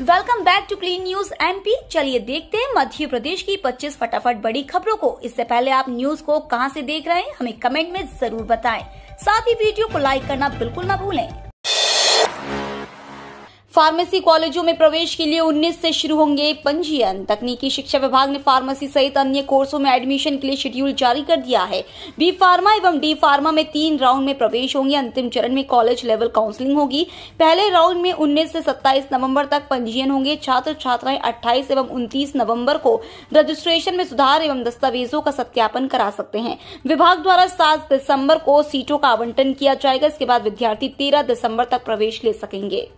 welcome back to clean news MP चलिए देखते हैं मध्य प्रदेश की 25 फटाफट बड़ी खबरों को इससे पहले आप न्यूज को कहां से देख रहे हैं हमें कमेंट में जरूर बताएं साथ ही वीडियो को लाइक करना बिल्कुल ना भूलें फार्मेसी कॉलेजों में प्रवेश के लिए 19 से शुरू होंगे पंजीयन तकनीकी शिक्षा विभाग ने फार्मेसी सहित अन्य कोर्सों में एडमिशन के लिए शेड्यूल जारी कर दिया है बी फार्मा एवं डी फार्मा में तीन राउंड में प्रवेश होंगे अंतिम चरण में कॉलेज लेवल काउंसलिंग होगी पहले राउंड में उन्नीस से सत्ताईस नवम्बर तक पंजीयन होंगे छात्र छात्राएं अट्ठाईस एवं उनतीस नवम्बर को रजिस्ट्रेशन में सुधार एवं दस्तावेजों का सत्यापन करा सकते हैं विभाग द्वारा सात दिसम्बर को सीटों का आवंटन किया जाएगा इसके बाद विद्यार्थी तेरह दिसम्बर तक प्रवेश ले सकेंगे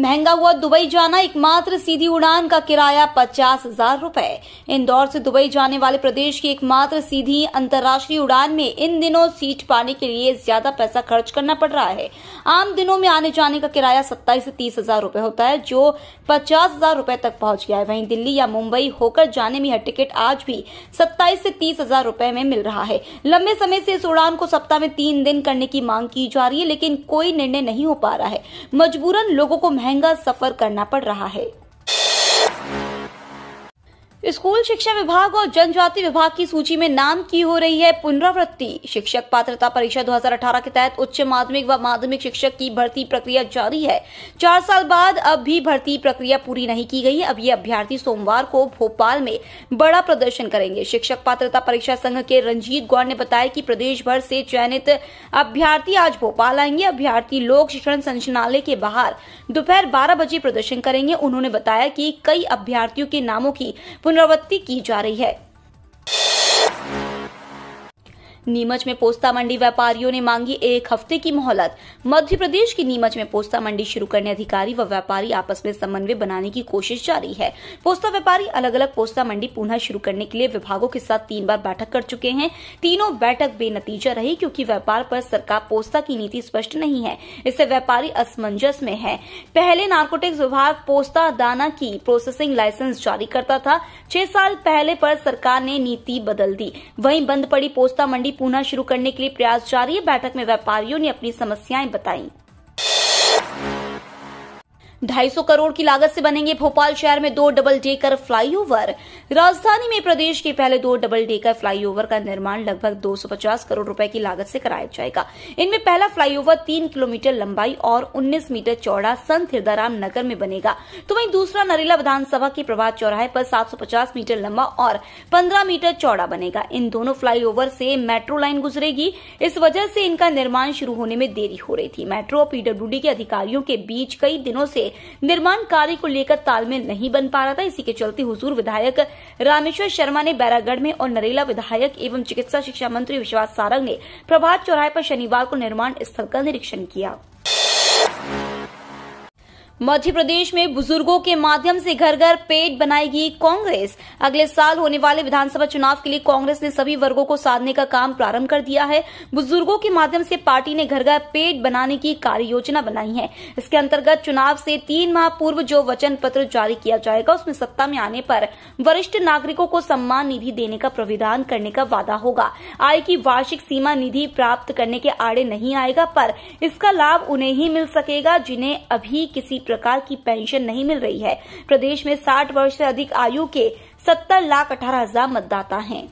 महंगा हुआ दुबई जाना एकमात्र सीधी उड़ान का किराया पचास हजार रूपए इंदौर से दुबई जाने वाले प्रदेश की एकमात्र सीधी अंतर्राष्ट्रीय उड़ान में इन दिनों सीट पाने के लिए ज्यादा पैसा खर्च करना पड़ रहा है आम दिनों में आने जाने का किराया सत्ताईस से तीस हजार रूपए होता है जो पचास हजार रूपए तक पहुंच गया है वहीं दिल्ली या मुंबई होकर जाने में यह टिकट आज भी सत्ताईस से तीस हजार रूपए में मिल रहा है लंबे समय से इस उड़ान को सप्ताह में तीन दिन करने की मांग की जा रही है लेकिन कोई निर्णय नहीं हो पा रहा है मजबूरन लोगों को महंगा सफर करना पड़ रहा है स्कूल शिक्षा विभाग और जनजाति विभाग की सूची में नाम की हो रही है पुनरावृत्ति शिक्षक पात्रता परीक्षा 2018 के तहत उच्च माध्यमिक व माध्यमिक शिक्षक की भर्ती प्रक्रिया जारी है चार साल बाद अब भी भर्ती प्रक्रिया पूरी नहीं की गई अब ये अभ्यर्थी सोमवार को भोपाल में बड़ा प्रदर्शन करेंगे शिक्षक पात्रता परीक्षा संघ के रंजीत गौड़ ने बताया कि प्रदेश भर से चयनित अभ्यर्थी आज भोपाल आएंगे अभ्यर्थी लोक शिक्षण संचालय के बाहर दोपहर बारह बजे प्रदर्शन करेंगे उन्होंने बताया कि कई अभ्यर्थियों के नामों की पुनरावृत्ति की जा रही है नीमच में पोस्ता मंडी व्यापारियों ने मांगी एक हफ्ते की मोहलत मध्य प्रदेश की नीमच में पोस्ता मंडी शुरू करने अधिकारी व व्यापारी आपस में समन्वय बनाने की कोशिश जारी है पोस्ता व्यापारी अलग अलग पोस्ता मंडी पुनः शुरू करने के लिए विभागों के साथ तीन बार बैठक कर चुके हैं तीनों बैठक बेनतीजा रही क्योंकि व्यापार पर सरकार पोस्ता की नीति स्पष्ट नहीं है इससे व्यापारी असमंजस में है पहले नार्कोटिक्स विभाग पोस्ता दाना की प्रोसेसिंग लाइसेंस जारी करता था छह साल पहले पर सरकार ने नीति बदल दी वहीं बंद पड़ी पोस्ता मंडी पुनः शुरू करने के लिए प्रयास जारी है बैठक में व्यापारियों ने अपनी समस्याएं बताईं 250 करोड़ की लागत से बनेंगे भोपाल शहर में दो डबल डेकर फ्लाईओवर राजधानी में प्रदेश के पहले दो डबल डेकर फ्लाईओवर का निर्माण लगभग 250 करोड़ रुपए की लागत से कराया जाएगा इनमें पहला फ्लाईओवर तीन किलोमीटर लंबाई और उन्नीस मीटर चौड़ा संत हृदयराम नगर में बनेगा तो वहीं दूसरा नरेला विधानसभा के प्रभात चौराहे पर पचास मीटर लंबा और पन्द्रह मीटर चौड़ा बनेगा इन दोनों फ्लाईओवर से मेट्रो लाइन गुजरेगी इस वजह से इनका निर्माण शुरू होने में देरी हो रही थी मेट्रो और पीडब्ल्यूडी के अधिकारियों के बीच कई दिनों से निर्माण कार्य को लेकर तालमेल नहीं बन पा रहा था इसी के चलते हुजूर विधायक रामेश्वर शर्मा ने बैरागढ़ में और नरेला विधायक एवं चिकित्सा शिक्षा मंत्री विश्वास सारंग ने प्रभात चौराहे पर शनिवार को निर्माण स्थल का निरीक्षण किया मध्य प्रदेश में बुजुर्गों के माध्यम से घर घर पेट बनाएगी कांग्रेस अगले साल होने वाले विधानसभा चुनाव के लिए कांग्रेस ने सभी वर्गों को साधने का काम प्रारंभ कर दिया है बुजुर्गों के माध्यम से पार्टी ने घर घर पेट बनाने की कार्य योजना बनाई है इसके अंतर्गत चुनाव से तीन माह पूर्व जो वचन पत्र जारी किया जाएगा उसमें सत्ता में आने पर वरिष्ठ नागरिकों को सम्मान निधि देने का प्राविधान करने का वादा होगा आय की वार्षिक सीमा निधि प्राप्त करने के आड़े नहीं आएगा पर इसका लाभ उन्हें ही मिल सकेगा जिन्हें अभी किसी प्रकार की पेंशन नहीं मिल रही है प्रदेश में साठ वर्ष से अधिक आयु के सत्तर लाख अठारह हजार मतदाता हैं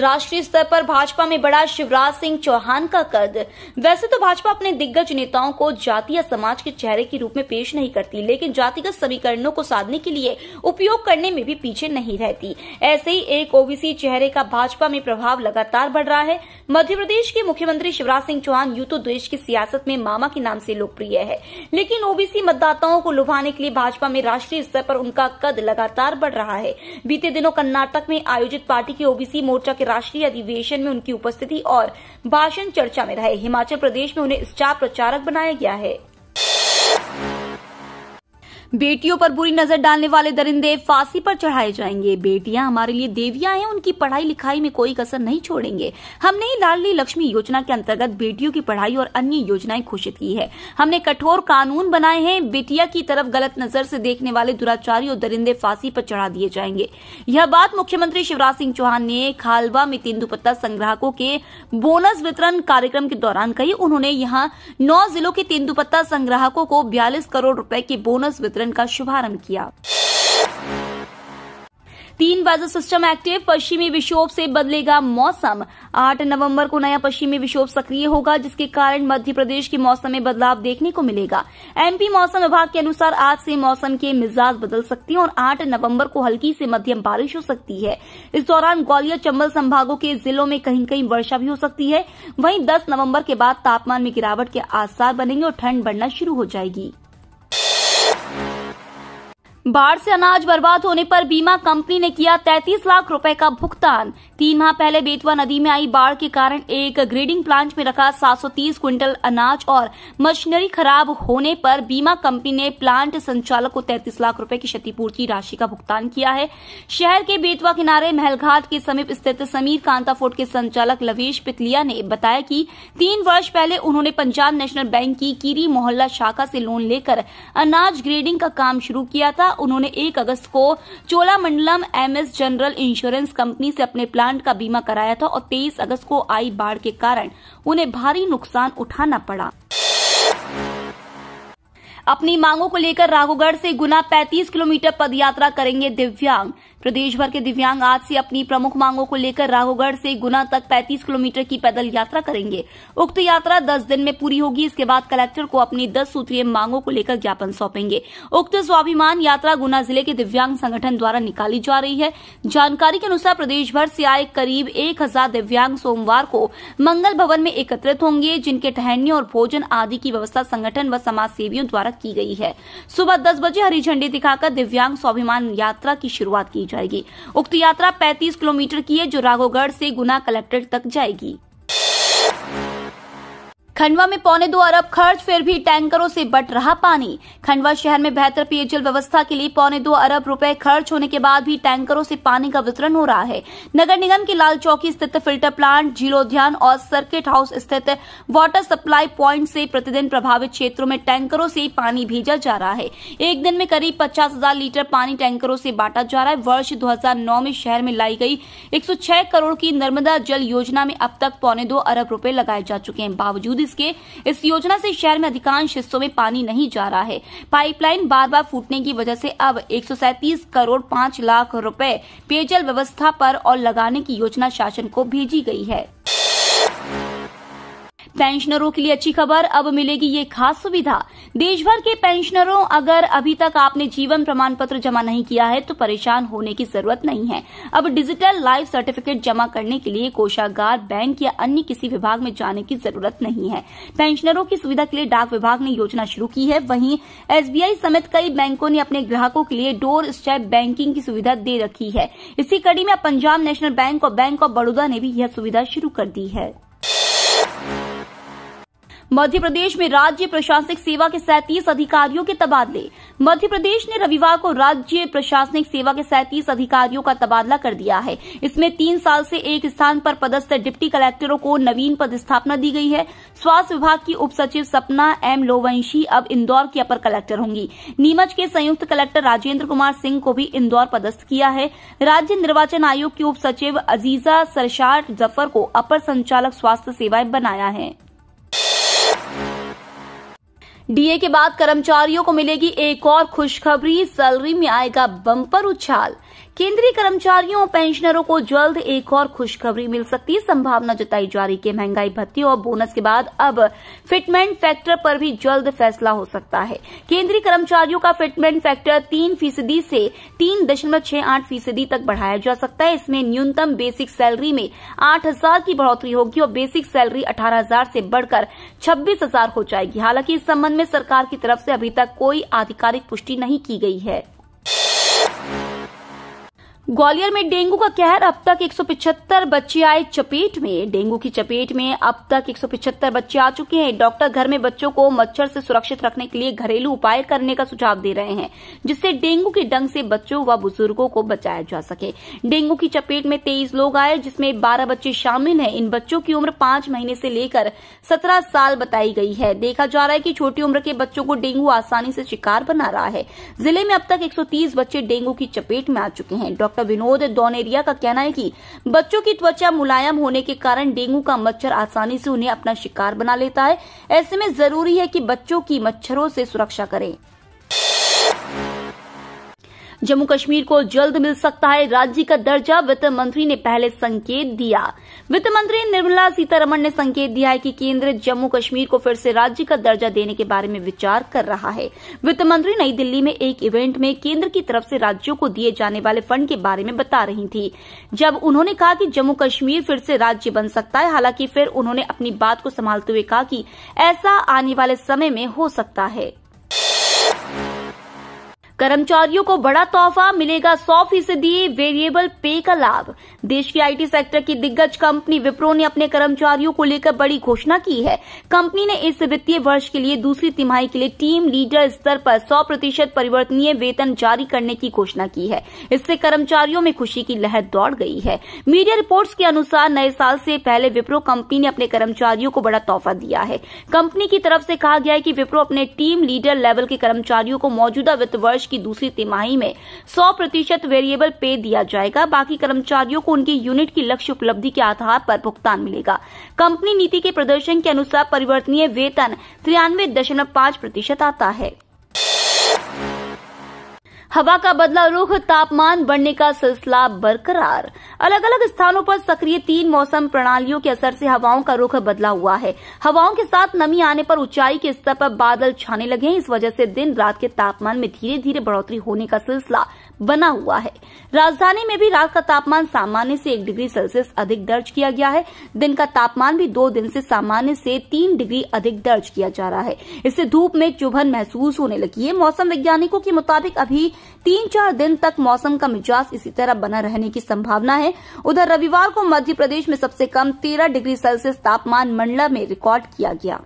राष्ट्रीय स्तर पर भाजपा में बड़ा शिवराज सिंह चौहान का कद वैसे तो भाजपा अपने दिग्गज नेताओं को जाति या समाज के चेहरे के रूप में पेश नहीं करती लेकिन जातिगत समीकरणों को साधने के लिए उपयोग करने में भी पीछे नहीं रहती ऐसे ही एक ओबीसी चेहरे का भाजपा में प्रभाव लगातार बढ़ रहा है मध्य प्रदेश के मुख्यमंत्री शिवराज सिंह चौहान यू तो देश की सियासत में मामा के नाम से लोकप्रिय है लेकिन ओबीसी मतदाताओं को लुभाने के लिए भाजपा में राष्ट्रीय स्तर पर उनका कद लगातार बढ़ रहा है बीते दिनों कर्नाटक में आयोजित पार्टी के ओबीसी मोर्चा के के राष्ट्रीय अधिवेशन में उनकी उपस्थिति और भाषण चर्चा में रहे हिमाचल प्रदेश में उन्हें स्टार प्रचारक बनाया गया है बेटियों पर बुरी नजर डालने वाले दरिंदे फांसी पर चढ़ाए जाएंगे बेटियां हमारे लिए देवियां हैं उनकी पढ़ाई लिखाई में कोई कसर नहीं छोड़ेंगे हमने ही लाडली लक्ष्मी योजना के अंतर्गत बेटियों की पढ़ाई और अन्य योजनाएं घोषित की है हमने कठोर कानून बनाए हैं बेटिया की तरफ गलत नजर से देखने वाले दुराचारी और दरिंदे फांसी पर चढ़ा दिए जाएंगे यह बात मुख्यमंत्री शिवराज सिंह चौहान ने खालवा में तेंदुपत्ता संग्राहकों के बोनस वितरण कार्यक्रम के दौरान कही उन्होंने यहाँ नौ जिलों के तेंदुपत्ता संग्राहकों को बयालीस करोड़ रूपये के बोनस वितरण आंदोलन का शुभारंभ किया तीन वेदर सिस्टम एक्टिव पश्चिमी विक्षोभ से बदलेगा मौसम 8 नवंबर को नया पश्चिमी विक्षोभ सक्रिय होगा जिसके कारण मध्य प्रदेश के मौसम में बदलाव देखने को मिलेगा एमपी मौसम विभाग के अनुसार आज से मौसम के मिजाज बदल सकते हैं और 8 नवंबर को हल्की से मध्यम बारिश हो सकती है इस दौरान ग्वालियर चंबल संभागों के जिलों में कहीं कहीं वर्षा भी हो सकती है वहीं दस नवम्बर के बाद तापमान में गिरावट के आसार बनेंगे और ठंड बढ़ना शुरू हो जाएगी बाढ़ से अनाज बर्बाद होने पर बीमा कंपनी ने किया 33 लाख रुपए का भुगतान तीन माह पहले बेतवा नदी में आई बाढ़ के कारण एक ग्रेडिंग प्लांट में रखा 730 क्विंटल अनाज और मशीनरी खराब होने पर बीमा कंपनी ने प्लांट संचालक को 33 लाख रुपए की क्षतिपूर्ति राशि का भुगतान किया है शहर के बेतवा किनारे महलघाट के समीप स्थित समीर कांता फोर्ट के संचालक लवेश पितलिया ने बताया कि तीन वर्ष पहले उन्होंने पंजाब नेशनल बैंक की कीरी मोहल्ला शाखा से लोन लेकर अनाज ग्रेडिंग का काम शुरू किया था उन्होंने एक अगस्त को Cholamandalam MS general insurance company से अपने प्लांट का बीमा कराया था और तेईस अगस्त को आई बाढ़ के कारण उन्हें भारी नुकसान उठाना पड़ा अपनी मांगों को लेकर राघोगढ़ से गुना 35 किलोमीटर पदयात्रा करेंगे दिव्यांग प्रदेश भर के दिव्यांग आज से अपनी प्रमुख मांगों को लेकर राघोगढ़ से गुना तक 35 किलोमीटर की पैदल यात्रा करेंगे उक्त यात्रा 10 दिन में पूरी होगी इसके बाद कलेक्टर को अपनी 10 सूत्रीय मांगों को लेकर ज्ञापन सौंपेंगे उक्त स्वाभिमान यात्रा गुना जिले के दिव्यांग संगठन द्वारा निकाली जा रही है जानकारी के अनुसार प्रदेश भर से आए करीब एक दिव्यांग सोमवार को मंगल भवन में एकत्रित होंगे जिनके ठहरने और भोजन आदि की व्यवस्था संगठन व समाज सेवियों द्वारा की गई है सुबह दस बजे हरी झंडी दिखाकर दिव्यांग स्वाभिमान यात्रा की शुरूआत की जाएगी उक्त यात्रा 35 किलोमीटर की है जो राघोगढ़ से गुना कलेक्ट्रेट तक जाएगी खंडवा में पौने दो अरब खर्च फिर भी टैंकरों से बट रहा पानी खंडवा शहर में बेहतर पेयजल व्यवस्था के लिए पौने दो अरब रुपए खर्च होने के बाद भी टैंकरों से पानी का वितरण हो रहा है नगर निगम के लाल चौकी स्थित फिल्टर प्लांट झीलोध्यान और सर्किट हाउस स्थित वाटर सप्लाई प्वाइंट से प्रतिदिन प्रभावित क्षेत्रों में टैंकरों से पानी भेजा जा रहा है एक दिन में करीब पचास हजार लीटर पानी टैंकरों से बांटा जा रहा है वर्ष दो में शहर में लाई गई एक करोड़ की नर्मदा जल योजना में अब तक पौने दो अरब रूपये लगाए जा चुके हैं बावजूद इसके इस योजना से शहर में अधिकांश हिस्सों में पानी नहीं जा रहा है पाइपलाइन बार बार फूटने की वजह से अब एक करोड़ पाँच लाख रूपए पेयजल व्यवस्था पर और लगाने की योजना शासन को भेजी गयी है पेंशनरों के लिए अच्छी खबर अब मिलेगी ये खास सुविधा देशभर के पेंशनरों अगर अभी तक आपने जीवन प्रमाण पत्र जमा नहीं किया है तो परेशान होने की जरूरत नहीं है अब डिजिटल लाइफ सर्टिफिकेट जमा करने के लिए कोषागार बैंक या अन्य किसी विभाग में जाने की जरूरत नहीं है पेंशनरों की सुविधा के लिए डाक विभाग ने योजना शुरू की है वहीं एसबीआई समेत कई बैंकों ने अपने ग्राहकों के लिए डोर स्टेप बैंकिंग की सुविधा दे रखी है इसी कड़ी में पंजाब नेशनल बैंक और बैंक ऑफ बड़ौदा ने भी यह सुविधा शुरू कर दी है मध्य प्रदेश में राज्य प्रशासनिक सेवा के सैंतीस अधिकारियों के तबादले मध्य प्रदेश ने रविवार को राज्य प्रशासनिक सेवा के सैंतीस अधिकारियों का तबादला कर दिया है इसमें तीन साल से एक स्थान पर पदस्थ डिप्टी कलेक्टरों को नवीन पदस्थापना दी गई है स्वास्थ्य विभाग की उप सचिव सपना एम लोवंशी अब इंदौर की अपर कलेक्टर होंगी नीमच के संयुक्त कलेक्टर राजेंद्र कुमार सिंह को भी इंदौर पदस्थ किया है राज्य निर्वाचन आयोग की उप सचिव अजीजा सरशार जफर को अपर संचालक स्वास्थ्य सेवाएं बनाया है डीए के बाद कर्मचारियों को मिलेगी एक और खुशखबरी सैलरी में आएगा बम्पर उछाल केंद्रीय कर्मचारियों और पेंशनरों को जल्द एक और खुशखबरी मिल सकती है संभावना जताई जा रही है महंगाई भत्ते और बोनस के बाद अब फिटमेंट फैक्टर पर भी जल्द फैसला हो सकता है केंद्रीय कर्मचारियों का फिटमेंट फैक्टर तीन फीसदी से तीन दशमलव छह आठ फीसदी तक बढ़ाया जा सकता है इसमें न्यूनतम बेसिक सैलरी में आठ हजार की बढ़ोतरी होगी और बेसिक सैलरी अठारह हजार से बढ़कर छब्बीस हजार हो जाएगी हालांकि इस संबंध में सरकार की तरफ से अभी तक कोई आधिकारिक पुष्टि नहीं की गई है ग्वालियर में डेंगू का कहर अब तक 175 बच्चे आए चपेट में डेंगू की चपेट में अब तक 175 बच्चे आ चुके हैं डॉक्टर घर में बच्चों को मच्छर से सुरक्षित रखने के लिए घरेलू उपाय करने का सुझाव दे रहे हैं जिससे डेंगू के डंग से बच्चों व बुजुर्गों को बचाया जा सके डेंगू की चपेट में तेईस लोग आए जिसमें बारह बच्चे शामिल है इन बच्चों की उम्र पांच महीने से लेकर सत्रह साल बताई गई है देखा जा रहा है की छोटी उम्र के बच्चों को डेंगू आसानी से शिकार बना रहा है जिले में अब तक एक बच्चे डेंगू की चपेट में आ चुके हैं डॉक्टर डॉक्टर विनोद दोनेरिया का कहना है कि बच्चों की त्वचा मुलायम होने के कारण डेंगू का मच्छर आसानी से उन्हें अपना शिकार बना लेता है ऐसे में जरूरी है कि बच्चों की मच्छरों से सुरक्षा करें जम्मू कश्मीर को जल्द मिल सकता है राज्य का दर्जा वित्त मंत्री ने पहले संकेत दिया वित्त मंत्री निर्मला सीतारमण ने संकेत दिया है कि केंद्र जम्मू कश्मीर को फिर से राज्य का दर्जा देने के बारे में विचार कर रहा है वित्त मंत्री नई दिल्ली में एक इवेंट में केंद्र की तरफ से राज्यों को दिए जाने वाले फंड के बारे में बता रही थी जब उन्होंने कहा कि जम्मू कश्मीर फिर से राज्य बन सकता है हालांकि फिर उन्होंने अपनी बात को संभालते हुए कहा कि ऐसा आने वाले समय में हो सकता है कर्मचारियों को बड़ा तोहफा मिलेगा सौ फीसदी वेरिएबल पे का लाभ देश की आईटी सेक्टर की दिग्गज कंपनी विप्रो ने अपने कर्मचारियों को लेकर बड़ी घोषणा की है कंपनी ने इस वित्तीय वर्ष के लिए दूसरी तिमाही के लिए टीम लीडर स्तर पर सौ प्रतिशत परिवर्तनीय वेतन जारी करने की घोषणा की है इससे कर्मचारियों में खुशी की लहर दौड़ गई है मीडिया रिपोर्ट के अनुसार नए साल से पहले विप्रो कंपनी ने अपने कर्मचारियों को बड़ा तोहफा दिया है कंपनी की तरफ से कहा गया है कि विप्रो अपने टीम लीडर लेवल के कर्मचारियों को मौजूदा वित्त वर्ष की दूसरी तिमाही में 100 प्रतिशत वेरिएबल पे दिया जाएगा बाकी कर्मचारियों को उनकी यूनिट की लक्ष्य उपलब्धि के आधार पर भुगतान मिलेगा कंपनी नीति के प्रदर्शन के अनुसार परिवर्तनीय वेतन तिरानवे दशमलव प्रतिशत आता है हवा का बदला रुख तापमान बढ़ने का सिलसिला बरकरार अलग अलग स्थानों पर सक्रिय तीन मौसम प्रणालियों के असर से हवाओं का रुख बदला हुआ है हवाओं के साथ नमी आने पर ऊंचाई के स्तर पर बादल छाने लगे हैं इस वजह से दिन रात के तापमान में धीरे धीरे बढ़ोतरी होने का सिलसिला बना हुआ है राजधानी में भी रात का तापमान सामान्य से एक डिग्री सेल्सियस अधिक दर्ज किया गया है दिन का तापमान भी दो दिन से सामान्य से तीन डिग्री अधिक दर्ज किया जा रहा है इससे धूप में चुभन महसूस होने लगी है मौसम वैज्ञानिकों के मुताबिक अभी तीन चार दिन तक मौसम का मिजाज इसी तरह बना रहने की संभावना है उधर रविवार को मध्य प्रदेश में सबसे कम तेरह डिग्री सेल्सियस तापमान मंडला में रिकॉर्ड किया गया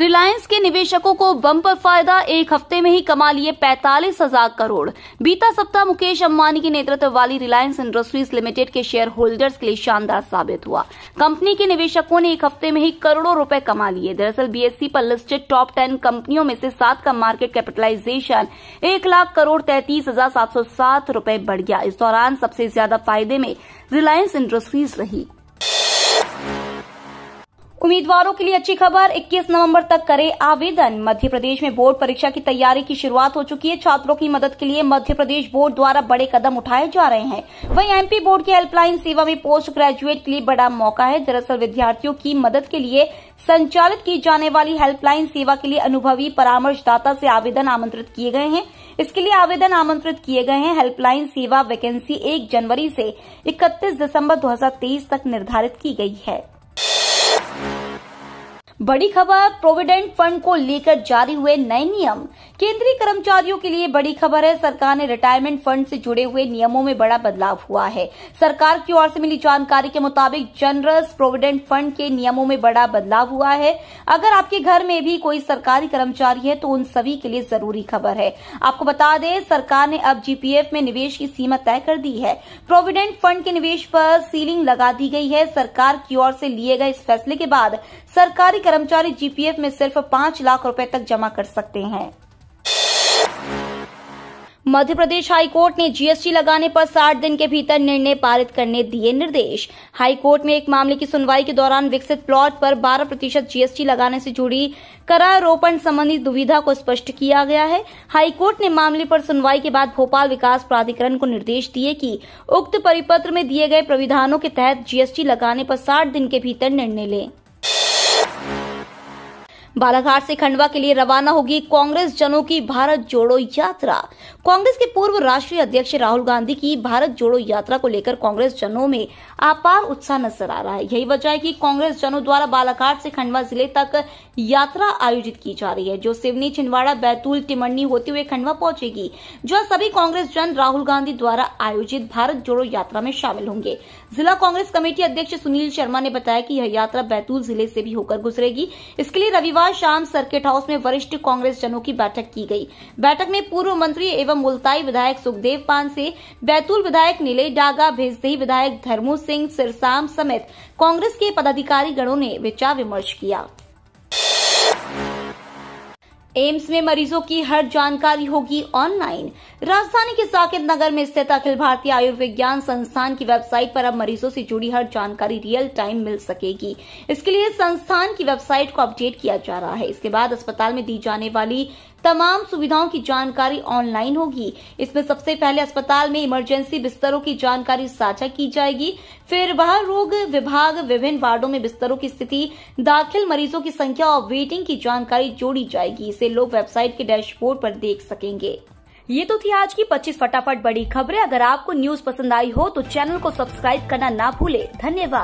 रिलायंस के निवेशकों को बम्पर फायदा एक हफ्ते में ही कमा लिए पैंतालीस हजार करोड़ बीता सप्ताह मुकेश अंबानी के नेतृत्व वाली रिलायंस इंडस्ट्रीज लिमिटेड के शेयर होल्डर्स के लिए शानदार साबित हुआ कंपनी के निवेशकों ने एक हफ्ते में ही करोड़ों रुपए कमा लिए दरअसल बीएससी e पर लिस्टेड टॉप टेन कंपनियों में से सात का मार्केट कैपिटलाइजेशन एक लाख करोड़ तैतीस हजार सात सौ सात रूपये बढ़ गया इस दौरान सबसे ज्यादा फायदे में रिलायंस इंडस्ट्रीज रही उम्मीदवारों के लिए अच्छी खबर 21 नवंबर तक करें आवेदन मध्य प्रदेश में बोर्ड परीक्षा की तैयारी की शुरुआत हो चुकी है छात्रों की मदद के लिए मध्य प्रदेश बोर्ड द्वारा बड़े कदम उठाए जा रहे हैं वहीं एमपी बोर्ड की हेल्पलाइन सेवा में पोस्ट ग्रेजुएट के लिए बड़ा मौका है दरअसल विद्यार्थियों की मदद के लिए संचालित की जाने वाली हेल्पलाइन सेवा के लिए अनुभवी परामर्शदाता से आवेदन आमंत्रित किए गए हैं इसके लिए आवेदन आमंत्रित किए गए हैं हेल्पलाइन सेवा वैकेंसी 1 जनवरी से 31 दिसंबर 2023 तक निर्धारित की गई है बड़ी खबर प्रोविडेंट फंड को लेकर जारी हुए नए नियम केंद्रीय कर्मचारियों के लिए बड़ी खबर है सरकार ने रिटायरमेंट फंड से जुड़े हुए नियमों में बड़ा बदलाव हुआ है सरकार की ओर से मिली जानकारी के मुताबिक जनरल प्रोविडेंट फंड के नियमों में बड़ा बदलाव हुआ है अगर आपके घर में भी कोई सरकारी कर्मचारी है तो उन सभी के लिए जरूरी खबर है आपको बता दें सरकार ने अब जीपीएफ में निवेश की सीमा तय कर दी है प्रोविडेंट फंड के निवेश पर सीलिंग लगा दी गई है सरकार की ओर से लिए गए इस फैसले के बाद सरकारी कर्मचारी जीपीएफ में सिर्फ पाँच लाख रुपए तक जमा कर सकते हैं मध्य प्रदेश हाईकोर्ट ने जीएसटी लगाने पर 60 दिन के भीतर निर्णय पारित करने दिए निर्देश हाईकोर्ट में एक मामले की सुनवाई के दौरान विकसित प्लॉट पर 12 प्रतिशत जीएसटी लगाने से जुड़ी करारोपण संबंधी दुविधा को स्पष्ट किया गया है हाईकोर्ट ने मामले पर सुनवाई के बाद भोपाल विकास प्राधिकरण को निर्देश दिए कि उक्त परिपत्र में दिए गए प्राविधानों के तहत जीएसटी लगाने पर साठ दिन के भीतर निर्णय लें बालाघाट से खंडवा के लिए रवाना होगी कांग्रेस जनों की भारत जोड़ो यात्रा कांग्रेस के पूर्व राष्ट्रीय अध्यक्ष राहुल गांधी की भारत जोड़ो यात्रा को लेकर कांग्रेस जनों में अपार उत्साह नजर आ रहा है यही वजह है कि कांग्रेस जनों द्वारा बालाघाट से खंडवा जिले तक यात्रा आयोजित की जा रही है जो सिवनी छिंदवाड़ा बैतूल टिमंडी होते हुए खंडवा पहुंचेगी जो सभी कांग्रेस जन राहुल गांधी द्वारा आयोजित भारत जोड़ो यात्रा में शामिल होंगे जिला कांग्रेस कमेटी अध्यक्ष सुनील शर्मा ने बताया कि यह यात्रा बैतूल जिले से भी होकर गुजरेगी इसके लिए रविवार शाम सर्किट हाउस में वरिष्ठ कांग्रेस जनों की बैठक की गई बैठक में पूर्व मंत्री एवं मुलताई विधायक सुखदेव पान से बैतूल विधायक नीले डागा भेजदही विधायक धर्मू सिंह सिरसाम समेत कांग्रेस के पदाधिकारी गणों ने विचार विमर्श किया एम्स में मरीजों की हर जानकारी होगी ऑनलाइन राजधानी के साकेत नगर में स्थित अखिल भारतीय आयुर्विज्ञान संस्थान की वेबसाइट पर अब मरीजों से जुड़ी हर जानकारी रियल टाइम मिल सकेगी इसके लिए संस्थान की वेबसाइट को अपडेट किया जा रहा है इसके बाद अस्पताल में दी जाने वाली तमाम सुविधाओं की जानकारी ऑनलाइन होगी इसमें सबसे पहले अस्पताल में इमरजेंसी बिस्तरों की जानकारी साझा की जाएगी फिर वह रोग विभाग विभिन्न वार्डो में बिस्तरों की स्थिति दाखिल मरीजों की संख्या और वेटिंग की जानकारी जोड़ी जाएगी इसे जिसे लोग वेबसाइट के डैशबोर्ड पर देख सकेंगे ये तो थी आज की 25 फटाफट बड़ी खबरें अगर आपको न्यूज पसंद आई हो तो चैनल को सब्सक्राइब करना ना भूले धन्यवाद